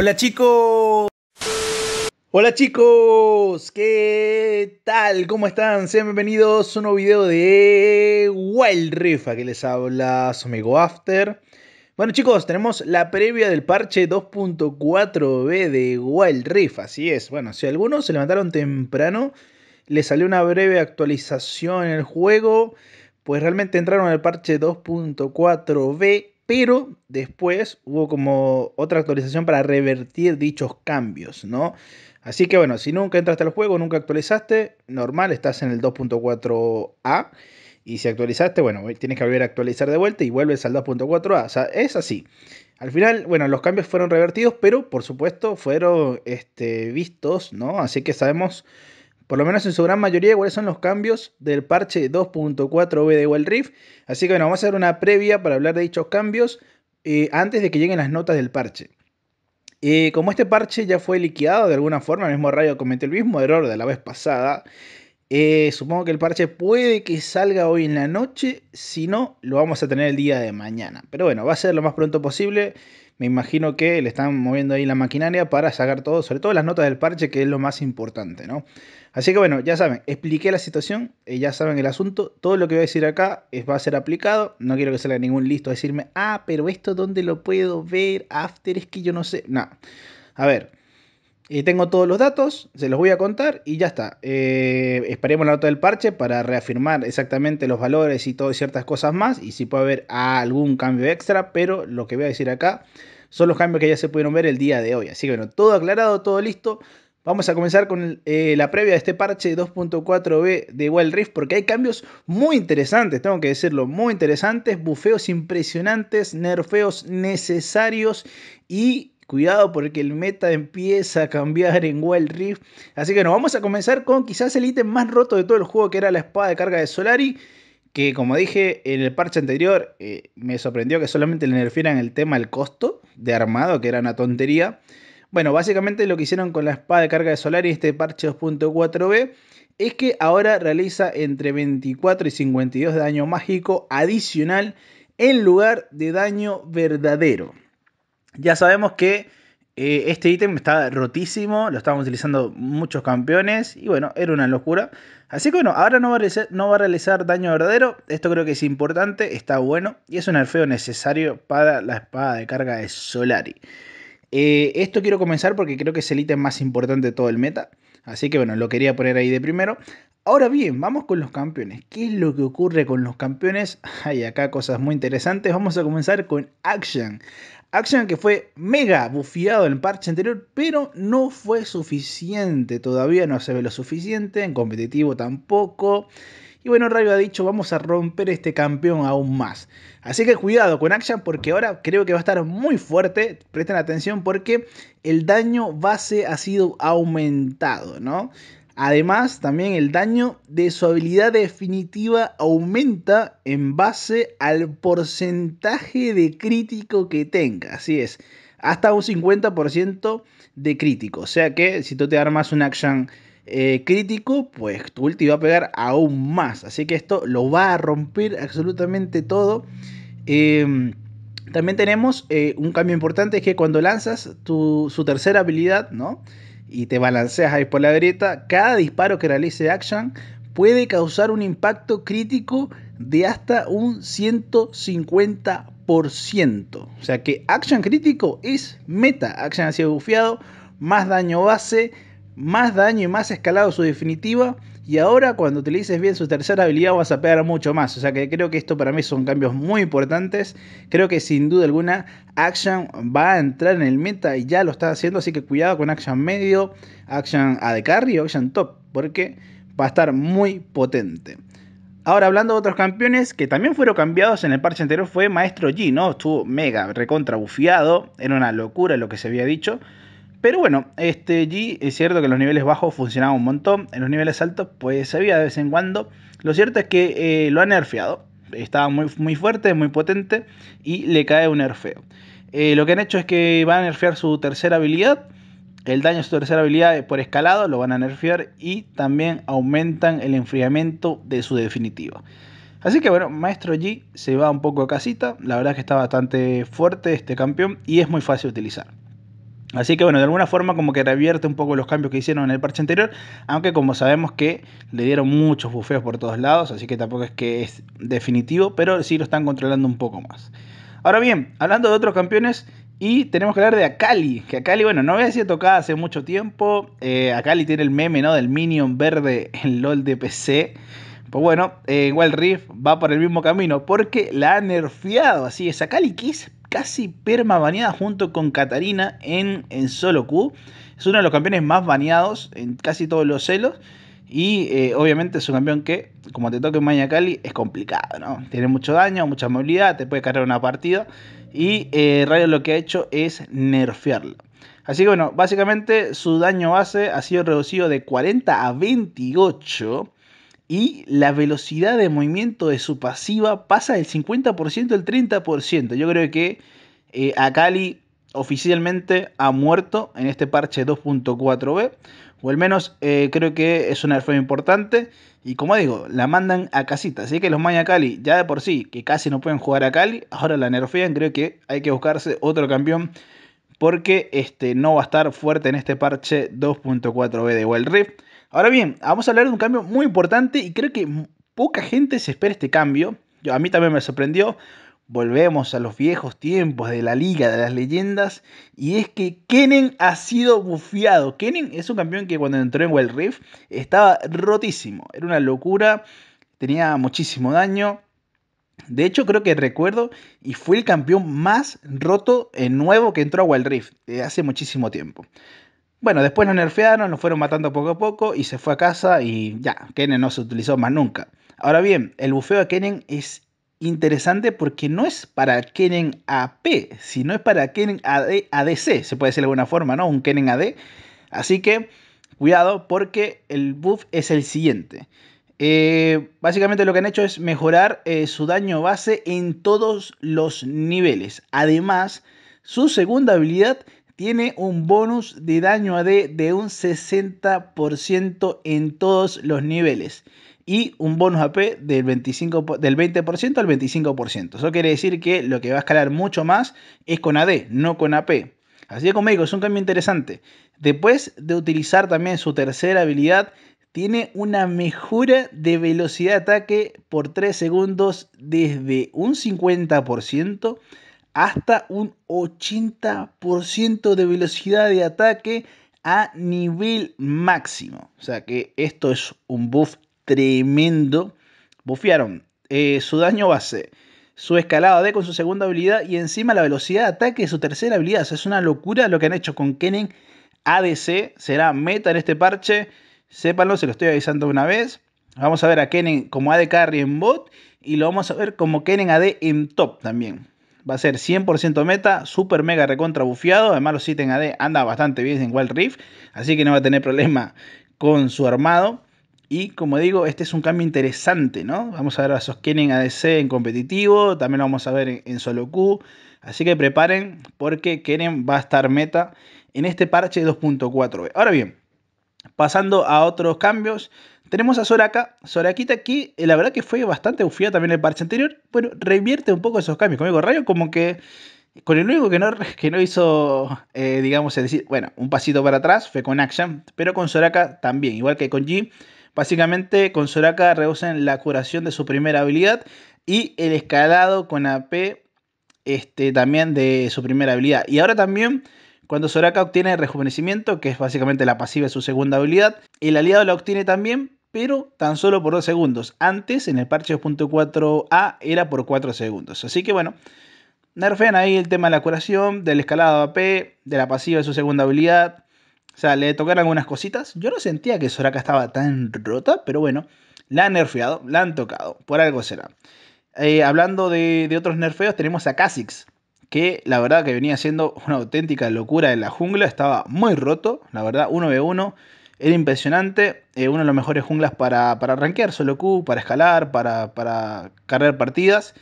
Hola chicos. Hola chicos, ¿qué tal? ¿Cómo están? Sean bienvenidos a un nuevo video de Wild Rifa que les habla amigo After. Bueno chicos, tenemos la previa del parche 2.4b de Wild Rift, así es. Bueno, si algunos se levantaron temprano, les salió una breve actualización en el juego, pues realmente entraron al parche 2.4b pero después hubo como otra actualización para revertir dichos cambios, ¿no? Así que bueno, si nunca entraste al juego, nunca actualizaste, normal, estás en el 2.4a. Y si actualizaste, bueno, tienes que volver a actualizar de vuelta y vuelves al 2.4a. O sea, es así. Al final, bueno, los cambios fueron revertidos, pero por supuesto fueron este, vistos, ¿no? Así que sabemos por lo menos en su gran mayoría, cuáles son los cambios del parche 2.4b de Wild Rift. Así que bueno, vamos a hacer una previa para hablar de dichos cambios eh, antes de que lleguen las notas del parche. Eh, como este parche ya fue liquidado de alguna forma, el mismo Rayo cometió el mismo error de la vez pasada. Eh, supongo que el parche puede que salga hoy en la noche, si no, lo vamos a tener el día de mañana. Pero bueno, va a ser lo más pronto posible. Me imagino que le están moviendo ahí la maquinaria para sacar todo, sobre todo las notas del parche, que es lo más importante, ¿no? Así que bueno, ya saben, expliqué la situación, eh, ya saben el asunto, todo lo que voy a decir acá es, va a ser aplicado, no quiero que salga ningún listo a decirme, ah, pero esto dónde lo puedo ver, after, es que yo no sé, nada. A ver, eh, tengo todos los datos, se los voy a contar y ya está. Eh, esperemos la nota del parche para reafirmar exactamente los valores y todas ciertas cosas más y si puede haber algún cambio extra, pero lo que voy a decir acá son los cambios que ya se pudieron ver el día de hoy. Así que bueno, todo aclarado, todo listo. Vamos a comenzar con eh, la previa de este parche 2.4b de Wild Rift porque hay cambios muy interesantes, tengo que decirlo, muy interesantes, bufeos impresionantes, nerfeos necesarios y cuidado porque el meta empieza a cambiar en Wild Rift. Así que nos vamos a comenzar con quizás el ítem más roto de todo el juego que era la espada de carga de Solari que como dije en el parche anterior, eh, me sorprendió que solamente le nerfieran el tema del costo de armado, que era una tontería. Bueno, básicamente lo que hicieron con la espada de carga de Solari, este parche 2.4b, es que ahora realiza entre 24 y 52 de daño mágico adicional en lugar de daño verdadero. Ya sabemos que eh, este ítem está rotísimo, lo estaban utilizando muchos campeones y bueno, era una locura. Así que bueno, ahora no va, a realizar, daño verdadero, esto creo que es importante, está bueno y es un arfeo necesario para la espada de carga de Solari. Eh, esto quiero comenzar porque creo que es el ítem más importante de todo el meta. Así que bueno, lo quería poner ahí de primero. Ahora bien, vamos con los campeones. ¿Qué es lo que ocurre con los campeones? Hay acá cosas muy interesantes. Vamos a comenzar con Action. Action que fue mega bufiado en el parche anterior, pero no fue suficiente. Todavía no se ve lo suficiente. En competitivo tampoco. Y bueno, Rayo ha dicho, vamos a romper este campeón aún más. Así que cuidado con Action porque ahora creo que va a estar muy fuerte. Presten atención porque el daño base ha sido aumentado, ¿no? Además, también el daño de su habilidad definitiva aumenta en base al porcentaje de crítico que tenga. Así es, hasta un 50% de crítico. O sea que si tú te armas un action eh, crítico, pues tu ulti va a pegar aún más. Así que esto lo va a romper absolutamente todo. Em, también tenemos eh, un cambio importante, es que cuando lanzas tu, su tercera habilidad, ¿no? Y te balanceas ahí por la grieta, cada disparo que realice Action puede causar un impacto crítico de hasta un 150%. O sea que Action crítico es meta. Action ha sido bufiado. más daño base más daño y más escalado su definitiva. Y ahora cuando utilices bien su tercera habilidad vas a pegar mucho más. O sea que creo que esto para mí son cambios muy importantes. Creo que sin duda alguna Action va a entrar en el meta y ya lo está haciendo. Así que cuidado con Action medio, Action a de carry o Action top. Porque va a estar muy potente. Ahora, hablando de otros campeones que también fueron cambiados en el parche anterior, fue Maestro G, ¿no? Estuvo mega recontra bufiado, era una locura lo que se había dicho. Pero bueno, este G es cierto que en los niveles bajos funcionaba un montón, en los niveles altos pues se había de vez en cuando. Lo cierto es que eh, lo han nerfeado, estaba muy, muy fuerte, muy potente y le cae un nerfeo. Eh, lo que han hecho es que van a nerfear su tercera habilidad, el daño de su tercera habilidad por escalado lo van a nerfear y también aumentan el enfriamiento de su definitiva. Así que bueno, Maestro G se va un poco a casita, la verdad es que está bastante fuerte este campeón y es muy fácil de utilizar. Así que bueno, de alguna forma como que revierte un poco los cambios que hicieron en el parche anterior, aunque como sabemos que le dieron muchos bufeos por todos lados, así que tampoco es que es definitivo, pero sí lo están controlando un poco más. Ahora bien, hablando de otros campeones, y tenemos que hablar de Akali, que Akali, bueno, no había sido tocada hace mucho tiempo, eh, Akali tiene el meme, ¿no? Del Minion verde en LOL de PC. Pues bueno, eh, Wild Rift va por el mismo camino porque la ha nerfeado. Así es, Akali, que casi perma baneada junto con Katarina en, en solo Q. Es uno de los campeones más baneados en casi todos los celos. Y eh, obviamente es un campeón que, como te toque en Maya es complicado, ¿no? Tiene mucho daño, mucha movilidad, te puede cargar una partida. Y eh, Rayo lo que ha hecho es nerfearlo. Así que bueno, básicamente su daño base ha sido reducido de 40 a 28 y la velocidad de movimiento de su pasiva pasa del 50% al 30%. Yo creo que eh, Akali oficialmente ha muerto en este parche 2.4b, o al menos eh, creo que es una nerfea importante. Y como digo, la mandan a casita. Así que los Maya Akali, ya de por sí, que casi no pueden jugar a Akali, ahora la nerfean. Creo que hay que buscarse otro campeón porque este, no va a estar fuerte en este parche 2.4b de Wild Rift. Ahora bien, vamos a hablar de un cambio muy importante y creo que poca gente se espera este cambio. Yo, a mí también me sorprendió. Volvemos a los viejos tiempos de la liga, de las leyendas. Y es que Kennen ha sido bufiado. Kennen es un campeón que cuando entró en Wild Rift estaba rotísimo. Era una locura. Tenía muchísimo daño. De hecho, creo que recuerdo y fue el campeón más roto, en nuevo que entró a Wild Rift de hace muchísimo tiempo. Bueno, después nos nerfearon, nos fueron matando poco a poco y se fue a casa y ya, Kennen no se utilizó más nunca. Ahora bien, el bufeo a Kennen es interesante porque no es para Kennen AP, sino es para Kennen AD, ADC, se puede decir de alguna forma, ¿no? Un Kennen AD. Así que cuidado porque el buff es el siguiente. Eh, básicamente lo que han hecho es mejorar eh, su daño base en todos los niveles. Además, su segunda habilidad tiene un bonus de daño AD de un 60% en todos los niveles y un bonus AP del, 25, del 20% al 25%. Eso quiere decir que lo que va a escalar mucho más es con AD, no con AP. Así que como es un cambio interesante. Después de utilizar también su tercera habilidad, tiene una mejora de velocidad de ataque por 3 segundos desde un 50% hasta un 80% de velocidad de ataque a nivel máximo. O sea que esto es un buff tremendo. Buffearon eh, su daño base, su escalado de con su segunda habilidad y encima la velocidad de ataque de su tercera habilidad. O sea, es una locura lo que han hecho con Kennen ADC. Será meta en este parche. Sépanlo, se lo estoy avisando una vez. Vamos a ver a Kennen como AD Carry en bot y lo vamos a ver como Kennen AD en top también. Va a ser 100% meta, super mega recontra bufiado. Además, los ítems AD anda bastante bien en Wild Rift, así que no va a tener problema con su armado. Y como digo, este es un cambio interesante, ¿no? Vamos a ver a esos en ADC en competitivo, también lo vamos a ver en solo Q. Así que preparen porque kenen va a estar meta en este parche 2.4. Ahora bien, pasando a otros cambios, tenemos a Soraka, Sorakita aquí eh, la verdad que fue bastante bufiada también el parche anterior. Bueno, revierte un poco esos cambios. Conmigo Rayo como que con el único que no, que no hizo, eh, digamos, decir, bueno, un pasito para atrás fue con Action, pero con Soraka también, igual que con G. Básicamente con Soraka reducen la curación de su primera habilidad y el escalado con AP este, también de su primera habilidad. Y ahora también cuando Soraka obtiene rejuvenecimiento, que es básicamente la pasiva de su segunda habilidad, el aliado la obtiene también, pero tan solo por 2 segundos. Antes, en el parche 2.4a, era por 4 segundos. Así que bueno, nerfean ahí el tema de la curación, del escalado AP, de la pasiva de su segunda habilidad. O sea, le tocaron algunas cositas. Yo no sentía que Soraka estaba tan rota, pero bueno, la han nerfeado, la han tocado. Por algo será. Eh, hablando de, de, otros nerfeos, tenemos a Kha'Zix. Que la verdad que venía siendo una auténtica locura en la jungla. Estaba muy roto, la verdad, 1v1. Era impresionante, eh, uno de los mejores junglas para, para rankear solo Q, para escalar, para, para cargar partidas.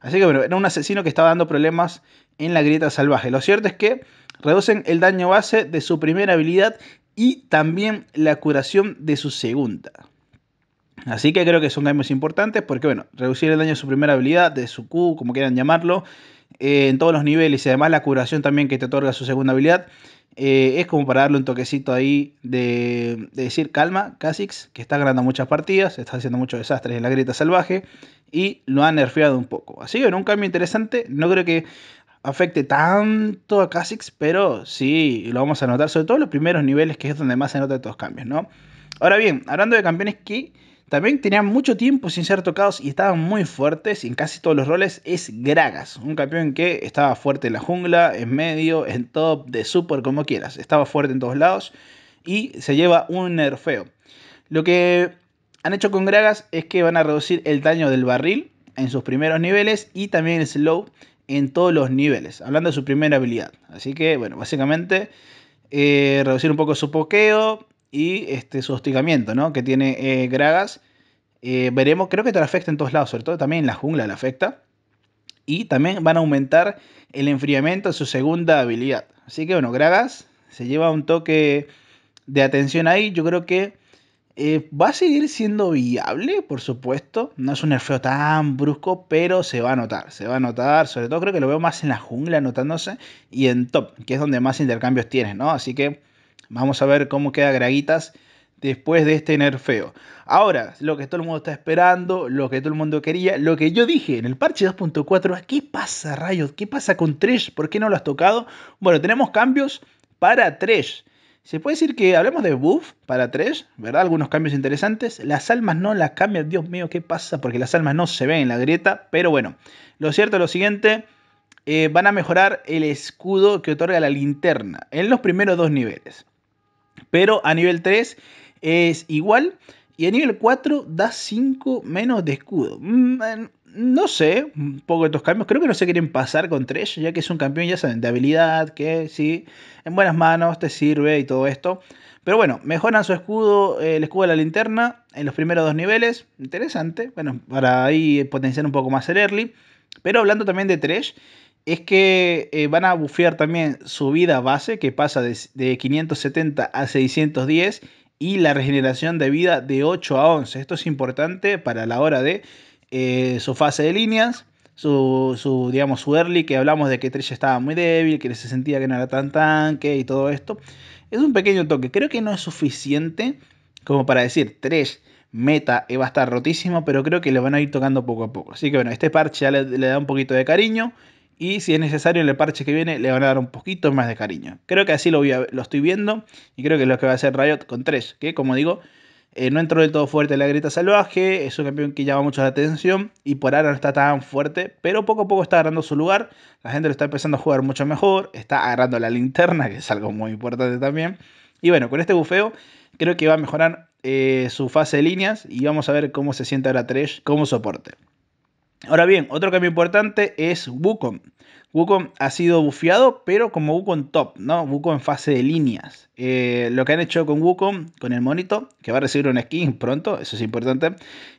Así que bueno, era un asesino que estaba dando problemas en la grieta salvaje. Lo cierto es que reducen el daño base de su primera habilidad y también la curación de su segunda. Así que creo que son cambios importantes porque, bueno, reducir el daño de su primera habilidad, de su Q, como quieran llamarlo, eh, en todos los niveles y además la curación también que te otorga su segunda habilidad, eh, es como para darle un toquecito ahí de, decir calma, Kha'Zix, que está ganando muchas partidas, está haciendo muchos desastres en la grieta salvaje y lo ha nerfeado un poco. Así que un cambio interesante, no creo que afecte tanto a Kha'Zix, pero sí lo vamos a notar, sobre todo en los primeros niveles, que es donde más se notan estos cambios, ¿no? Ahora bien, hablando de campeones que también tenían mucho tiempo sin ser tocados y estaban muy fuertes en casi todos los roles es Gragas, un campeón que estaba fuerte en la jungla, en medio, en top, de super, como quieras. Estaba fuerte en todos lados y se lleva un nerfeo. Lo que han hecho con Gragas es que van a reducir el daño del barril en sus primeros niveles y también el slow en todos los niveles, hablando de su primera habilidad. Así que, bueno, básicamente eh, reducir un poco su pokeo, y este, su hostigamiento ¿no? que tiene eh, Gragas. Eh, veremos, creo que te afecta en todos lados, sobre todo también en la jungla le afecta. Y también van a aumentar el enfriamiento de su segunda habilidad. Así que bueno, Gragas se lleva un toque de atención ahí. Yo creo que eh, va a seguir siendo viable, por supuesto. No es un nerfeo tan brusco, pero se va a notar. Se va a notar. Sobre todo creo que lo veo más en la jungla notándose y en top, que es donde más intercambios tienes, ¿no? Así que Vamos a ver cómo queda Graguitas después de este nerfeo. Ahora, lo que todo el mundo está esperando, lo que todo el mundo quería, lo que yo dije en el parche 2.4, ¿qué pasa, rayos? ¿Qué pasa con Tresh? ¿Por qué no lo has tocado? Bueno, tenemos cambios para Tresh. Se puede decir que hablemos de buff para Tresh, ¿verdad? Algunos cambios interesantes. Las almas no las cambian, Dios mío, ¿qué pasa? Porque las almas no se ven en la grieta, pero bueno. Lo cierto es lo siguiente, eh, van a mejorar el escudo que otorga la linterna en los primeros dos niveles. Pero a nivel 3 es igual. Y a nivel 4 da 5 menos de escudo. Mm, no sé, un poco de estos cambios. Creo que no se quieren pasar con Tresh, ya que es un campeón, ya saben, de habilidad, que sí, en buenas manos te sirve y todo esto. Pero bueno, mejoran su escudo, eh, el escudo de la linterna, en los primeros dos niveles. Interesante, bueno, para ahí potenciar un poco más el early. Pero hablando también de Tresh, es que eh, van a bufear también su vida base, que pasa de, 570 a 610, y la regeneración de vida de 8 a 11. Esto es importante para la hora de eh, su fase de líneas, su, digamos, early, que hablamos de que ya estaba muy débil, que se sentía que no era tan tanque y todo esto. Es un pequeño toque, creo que no es suficiente como para decir 3 meta y eh, va a estar rotísimo, pero creo que le van a ir tocando poco a poco. Así que bueno, este parche ya le da un poquito de cariño. Y si es necesario en el parche que viene le van a dar un poquito más de cariño. Creo que así lo, lo estoy viendo y creo que es lo que va a hacer Riot con tres, Que como digo, eh, no entró del todo fuerte en la grita salvaje. Es un campeón que llama mucho la atención y por ahora no está tan fuerte. Pero poco a poco está agarrando su lugar. La gente lo está empezando a jugar mucho mejor. Está agarrando la linterna, que es algo muy importante también. Y bueno, con este bufeo creo que va a mejorar eh, su fase de líneas y vamos a ver cómo se siente ahora Tresh como soporte. Ahora bien, otro cambio importante es Wukong. Wukong ha sido bufiado, pero como Wukong top, ¿no? Wukong en fase de líneas. Eh, lo que han hecho con Wukong, con el monito, que va a recibir un skin pronto, eso es importante,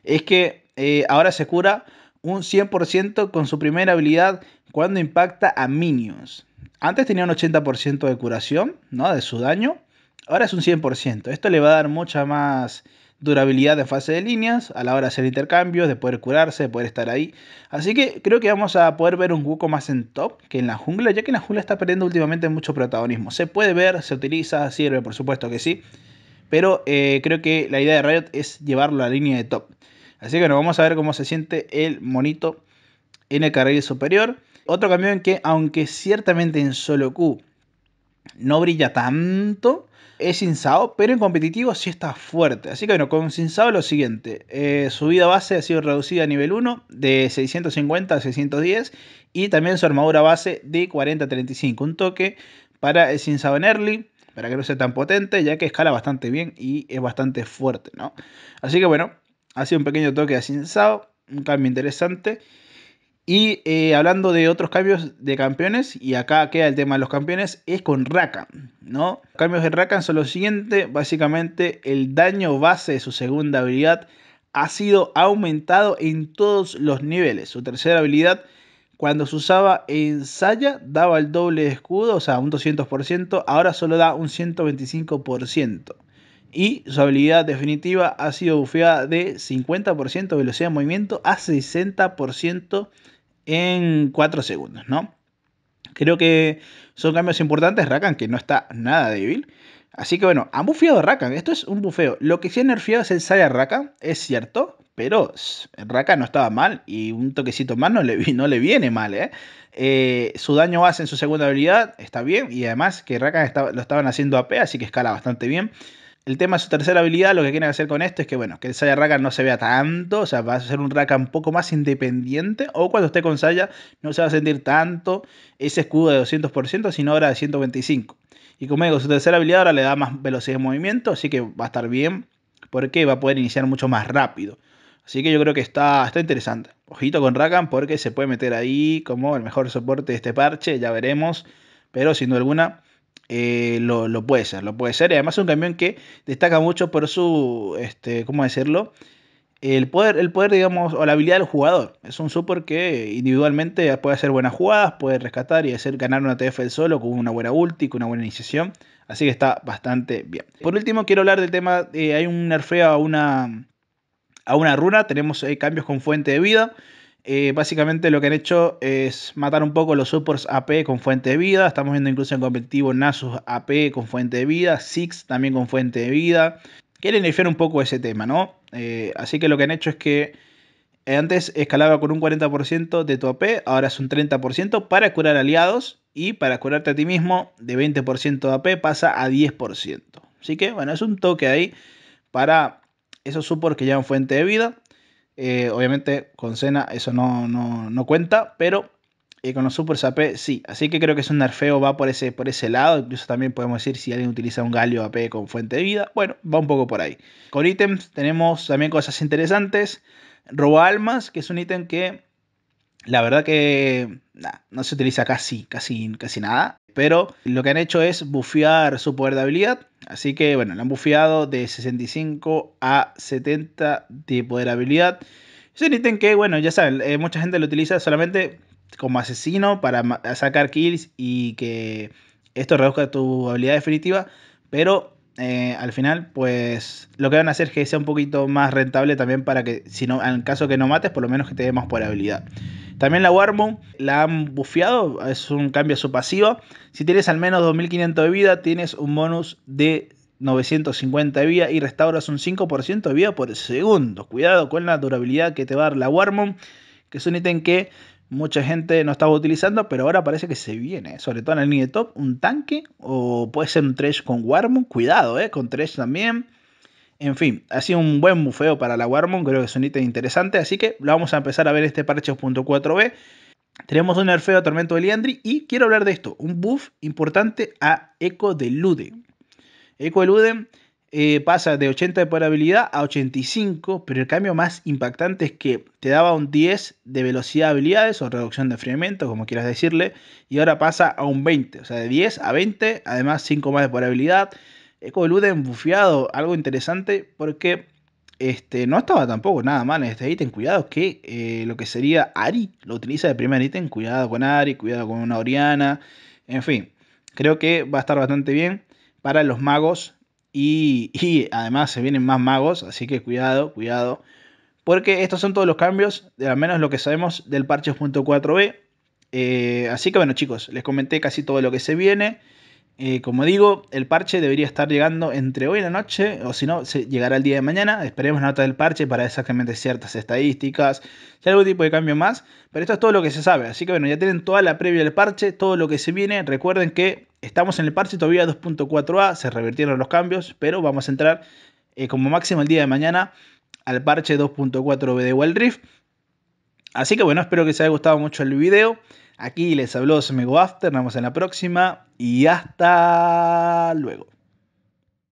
es que eh, ahora se cura un 100% con su primera habilidad cuando impacta a minions. Antes tenía un 80% de curación, ¿no? De su daño. Ahora es un 100%. Esto le va a dar mucha más durabilidad de fase de líneas, a la hora de hacer intercambios, de poder curarse, de poder estar ahí. Así que creo que vamos a poder ver un Wukong más en top que en la jungla, ya que en la jungla está perdiendo últimamente mucho protagonismo. Se puede ver, se utiliza, sirve, por supuesto que sí. Pero eh, creo que la idea de Riot es llevarlo a la línea de top. Así que bueno, vamos a ver cómo se siente el monito en el carril superior. Otro cambio en que, aunque ciertamente en solo Q no brilla tanto, es Sin pero en competitivo sí está fuerte. Así que bueno, con Sin lo siguiente. Eh, su vida base ha sido reducida a nivel 1 de 650 a 610 y también su armadura base de 40 a 35. Un toque para el Sin en early, para que no sea tan potente, ya que escala bastante bien y es bastante fuerte, ¿no? Así que bueno, ha sido un pequeño toque a Sin un cambio interesante. Y eh, hablando de otros cambios de campeones, y acá queda el tema de los campeones, es con Rakan, ¿no? cambios de Rakan son los siguientes, básicamente el daño base de su segunda habilidad ha sido aumentado en todos los niveles. Su tercera habilidad, cuando se usaba en Saya, daba el doble de escudo, o sea, un 200%, ahora solo da un 125%. Y su habilidad definitiva ha sido bufeada de 50% velocidad de movimiento a 60% en 4 segundos, ¿no? Creo que son cambios importantes. Rakan, que no está nada débil. Así que bueno, han bufeado a Rakan. Esto es un bufeo. Lo que sí han nerfeado es el a Rakan, es cierto. Pero Rakan no estaba mal y un toquecito más no le, viene mal. ¿eh? Eh, su daño base en su segunda habilidad está bien. Y además que Rakan lo estaban haciendo AP, así que escala bastante bien. El tema de su tercera habilidad, lo que quieren hacer con esto es que, bueno, que el Saya Rakan no se vea tanto, o sea, va a ser un Rakan un poco más independiente, o cuando esté con Saya no se va a sentir tanto ese escudo de 200%, sino ahora de 125%. Y como digo, su tercera habilidad ahora le da más velocidad de movimiento, así que va a estar bien, porque va a poder iniciar mucho más rápido. Así que yo creo que está, está interesante. Ojito con Rakan, porque se puede meter ahí como el mejor soporte de este parche, ya veremos, pero sin duda alguna eh, lo, puede ser, lo puede ser. Y además es un camión que destaca mucho por su, este, ¿cómo decirlo? El poder, el poder, digamos, o la habilidad del jugador. Es un super que individualmente puede hacer buenas jugadas, puede rescatar y hacer ganar una TF del solo con una buena ulti, con una buena iniciación. Así que está bastante bien. Por último, quiero hablar del tema, eh, hay un nerfeo a una, a una runa, tenemos eh, cambios con fuente de vida. Eh, básicamente lo que han hecho es matar un poco los supports AP con fuente de vida. Estamos viendo incluso en competitivo Nasus AP con fuente de vida, Six también con fuente de vida. Quieren nerfear un poco ese tema, ¿no? Eh, así que lo que han hecho es que antes escalaba con un 40% de tu AP, ahora es un 30% para curar aliados y para curarte a ti mismo de 20% de AP pasa a 10%. Así que bueno, es un toque ahí para esos supports que llevan fuente de vida. Eh, obviamente con Cena eso no, no, no cuenta, pero eh, con los Super AP sí. Así que creo que es un nerfeo, va por ese, por ese lado. Incluso también podemos decir si alguien utiliza un Galio AP con fuente de vida. Bueno, va un poco por ahí. Con ítems tenemos también cosas interesantes. Robo almas, que es un ítem que la verdad que no se utiliza casi, casi, casi nada. Pero lo que han hecho es bufear su poder de habilidad. Así que bueno, lo han bufeado de 65 a 70 de poder de habilidad. Es un ítem que, bueno, ya saben, eh, mucha gente lo utiliza solamente como asesino para sacar kills y que esto reduzca tu habilidad definitiva. Pero eh, al final, pues lo que van a hacer es que sea un poquito más rentable también para que, si no, en caso que no mates, por lo menos que te dé más por habilidad. También la Warmung la han bufeado, es un cambio a su pasiva. Si tienes al menos 2500 de vida, tienes un bonus de 950 de vida y restauras un 5% de vida por segundo. Cuidado con la durabilidad que te va a dar la Warmung, que es un ítem que mucha gente no estaba utilizando, pero ahora parece que se viene, sobre todo en la línea de top, un tanque o puede ser un Thresh con Warmon, cuidado, eh, con Thresh también. En fin, ha sido un buen bufeo para la Warmon, creo que es un ítem interesante, así que lo vamos a empezar a ver este parche 24 b Tenemos un nerfeo a Tormento de Liandry y quiero hablar de esto, un buff importante a Echo de Lude. Eco de Lude eh, pasa de 80 de habilidad a 85, pero el cambio más impactante es que te daba un 10 de velocidad de habilidades o reducción de enfriamiento, como quieras decirle, y ahora pasa a un 20, o sea, de 10 a 20, además 5 más de porabilidad Es como el algo interesante, porque este, no estaba tampoco nada mal en este ítem. Cuidado que eh, lo que sería Ari lo utiliza de primer ítem. Cuidado con Ari, cuidado con una Oriana. En fin, creo que va a estar bastante bien para los magos y, además se vienen más magos, así que cuidado, cuidado. Porque estos son todos los cambios, al menos lo que sabemos del parche 2.4b. Eh, así que bueno chicos, les comenté casi todo lo que se viene. Eh, como digo, el parche debería estar llegando entre hoy y la noche, o si no, se llegará el día de mañana. Esperemos nota del parche para exactamente ciertas estadísticas, si algún tipo de cambio más. Pero esto es todo lo que se sabe. Así que bueno, ya tienen toda la previa del parche, todo lo que se viene. Recuerden que estamos en el parche todavía 2.4a, se revirtieron los cambios, pero vamos a entrar eh, como máximo el día de mañana al parche 2.4b de Wild Rift. Así que bueno, espero que os haya gustado mucho el video. Aquí les habló Smego After, nos vemos en la próxima y hasta luego.